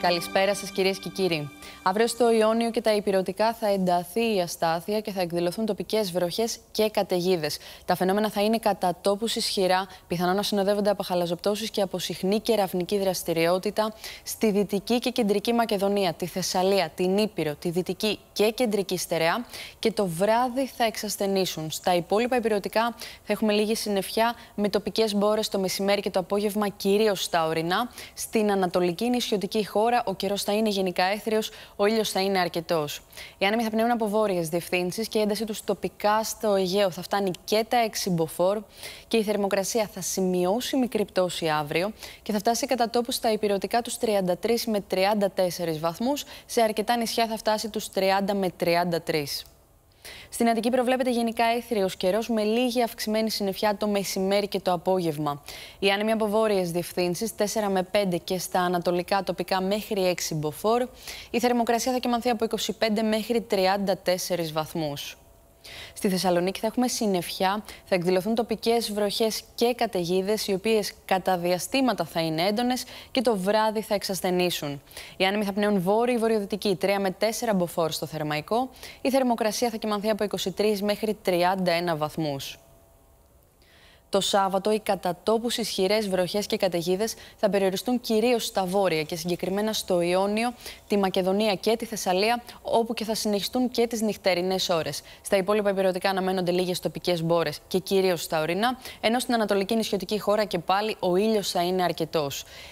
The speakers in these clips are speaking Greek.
Καλησπέρα σας, κυρίες και κύριοι. Αύριο στο Ιόνιο και τα Υπηρετικά θα ενταθεί η αστάθεια και θα εκδηλωθούν τοπικές βροχές και καταιγίδες. Τα φαινόμενα θα είναι κατά τόπους ισχυρά, πιθανόν να συνοδεύονται από χαλαζοπτώσεις και από συχνή κεραυνική δραστηριότητα στη Δυτική και Κεντρική Μακεδονία, τη Θεσσαλία, την Ήπειρο, τη Δυτική και Κεντρική Στερεά. Και το βράδυ θα εξασθενήσουν. Στα υπόλοιπα Υπηρετικά θα έχουμε λίγη συννεφιά με τοπικές μπόρες το μεσημέρι και το απόγευμα, κυρίως στα ορεινά, στην Ανατολική νησιωτική χώρα χώρα ο καιρός θα είναι γενικά έθριος, ο ήλιος θα είναι αρκετός. Οι άνεμοι θα πνέουν από βόρειες διευθύνσεις και η ένταση τους τοπικά στο Αιγαίο θα φτάνει και τα 6 μποφόρ και η θερμοκρασία θα σημειώσει μικρή πτώση αύριο και θα φτάσει κατά τόπους στα υπηρετικά τους 33 με 34 βαθμούς. Σε αρκετά νησιά θα φτάσει τους 30 με 33. Στην Αττική προβλέπεται γενικά έθριο καιρός με λίγη αυξημένη συννεφιά το μεσημέρι και το απόγευμα. Η άνεμοι από βόρειες διευθύνσεις 4 με 5 και στα ανατολικά τοπικά μέχρι 6 μποφόρ. Η θερμοκρασία θα κυμανθεί από 25 μέχρι 34 βαθμούς. Στη Θεσσαλονίκη θα έχουμε συννεφιά, θα εκδηλωθούν τοπικές βροχές και καταιγίδες, οι οποίες κατά διαστήματα θα είναι έντονες και το βράδυ θα εξασθενήσουν. Οι άνεμοι θα πνέουν βόρειο-βορειοδυτική, 3 με 4 μποφόρ στο θερμαϊκό. Η θερμοκρασία θα κοιμανθεί από 23 μέχρι 31 βαθμούς. Το Σάββατο, οι κατατόπους ισχυρές βροχές και καταιγίδες θα περιοριστούν κυρίως στα βόρεια και συγκεκριμένα στο Ιόνιο, τη Μακεδονία και τη Θεσσαλία, όπου και θα συνεχιστούν και τις νυχτερινές ώρες. Στα υπόλοιπα υπηρετικά αναμένονται λίγες τοπικές μπόρες και κυρίως στα ορεινά, ενώ στην ανατολική νησιωτική χώρα και πάλι ο ήλιος θα είναι αρκετός.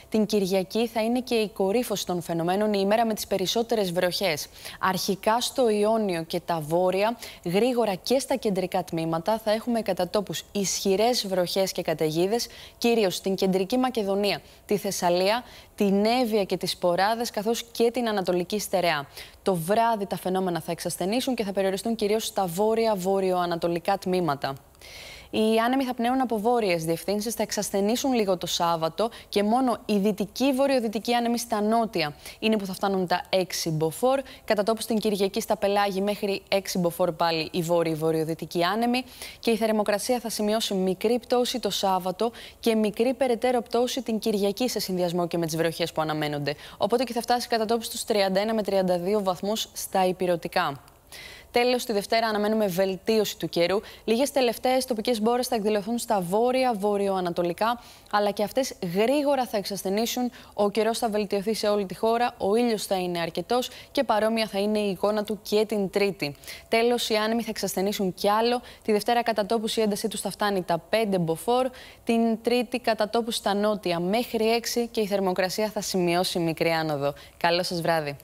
Την Κυριακή θα είναι και η κορύφωση των φαινομένων η ημέρα με τις περισσότερες βροχές. Αρχικά στο Ιόνιο και τα βόρεια, γρήγορα και στα κεντρικά τμήματα θα έχουμε κατατόπους ισχυρές βροχές και καταιγίδες, κυρίως στην κεντρική Μακεδονία, τη Θεσσαλία, την Εύβοια και τις Ποράδες, καθώς και την Ανατολική Στερεά. Το βράδυ τα φαινόμενα θα εξασθενήσουν και θα περιοριστούν κυρίως στα βόρεια-βόρειο-ανατολικά τμήματα. Οι άνεμοι θα πνέουν από βόρειες διευθύνσεις, θα εξασθενήσουν λίγο το Σάββατο και μόνο η δυτική βορειοδυτική άνεμη στα νότια είναι που θα φτάνουν τα 6 μποφόρ. Κατά τόπους στην Κυριακή στα Πελάγη μέχρι 6 μποφόρ πάλι η βόρειοι βορειοδυτική άνεμη και η θερμοκρασία θα σημειώσει μικρή πτώση το Σάββατο και μικρή περαιτέρω πτώση την Κυριακή σε συνδυασμό και με τις βροχές που αναμένονται. Οπότε και θα φτάσει κατά τόπους στου 31 με 32 βαθμούς στα υπηρετικά. Τέλος, τη Δευτέρα αναμένουμε βελτίωση του καιρού. Λίγες τελευταίες τοπικές μπόρες θα εκδηλωθούν στα βόρεια, βόρειο-ανατολικά, αλλά και αυτές γρήγορα θα εξασθενήσουν. Ο καιρός θα βελτιωθεί σε όλη τη χώρα, ο ήλιος θα είναι αρκετός και παρόμοια θα είναι η εικόνα του και την Τρίτη. Τέλος, οι άνεμοι θα εξασθενήσουν κι άλλο. Τη Δευτέρα, κατά τόπους, η έντασή τους θα φτάνει τα 5 μποφόρ. Την Τρίτη, κατά τόπους, στα νότια μέχρι 6 και η θερμοκρασία θα σημειώσει μικρή άνοδο. Καλό σας βράδυ.